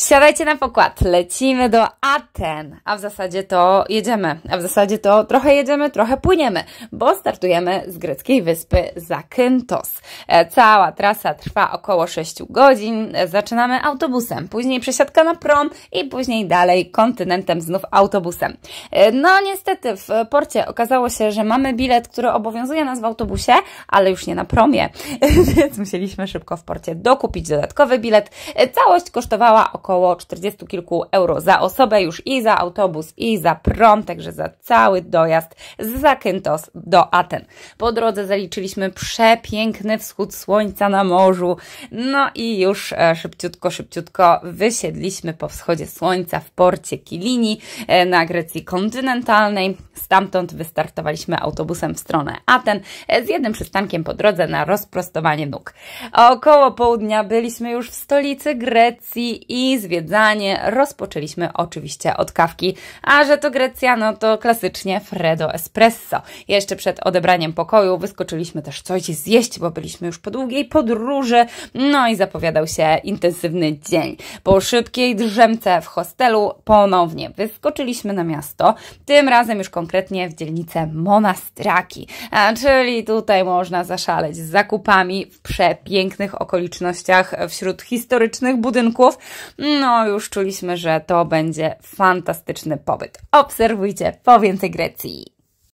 Siadajcie na pokład, lecimy do Aten, a w zasadzie to jedziemy, a w zasadzie to trochę jedziemy, trochę płyniemy, bo startujemy z greckiej wyspy Zakynthos. E, cała trasa trwa około 6 godzin, e, zaczynamy autobusem, później przesiadka na prom i później dalej kontynentem znów autobusem. E, no niestety w porcie okazało się, że mamy bilet, który obowiązuje nas w autobusie, ale już nie na promie, więc musieliśmy szybko w porcie dokupić dodatkowy bilet. Całość kosztowała około około 40 kilku euro za osobę już i za autobus i za prom, także za cały dojazd z Zakynthos do Aten. Po drodze zaliczyliśmy przepiękny wschód słońca na morzu, no i już e, szybciutko, szybciutko wysiedliśmy po wschodzie słońca w porcie Kilini e, na Grecji kontynentalnej. Stamtąd wystartowaliśmy autobusem w stronę Aten e, z jednym przystankiem po drodze na rozprostowanie nóg. Około południa byliśmy już w stolicy Grecji i zwiedzanie rozpoczęliśmy oczywiście od kawki. A że to Grecja, no to klasycznie Fredo Espresso. Jeszcze przed odebraniem pokoju wyskoczyliśmy też coś zjeść, bo byliśmy już po długiej podróży, no i zapowiadał się intensywny dzień. Po szybkiej drzemce w hostelu ponownie wyskoczyliśmy na miasto, tym razem już konkretnie w dzielnicę Monastraki, A, czyli tutaj można zaszaleć z zakupami w przepięknych okolicznościach wśród historycznych budynków no już czuliśmy, że to będzie fantastyczny pobyt. Obserwujcie po więcej Grecji.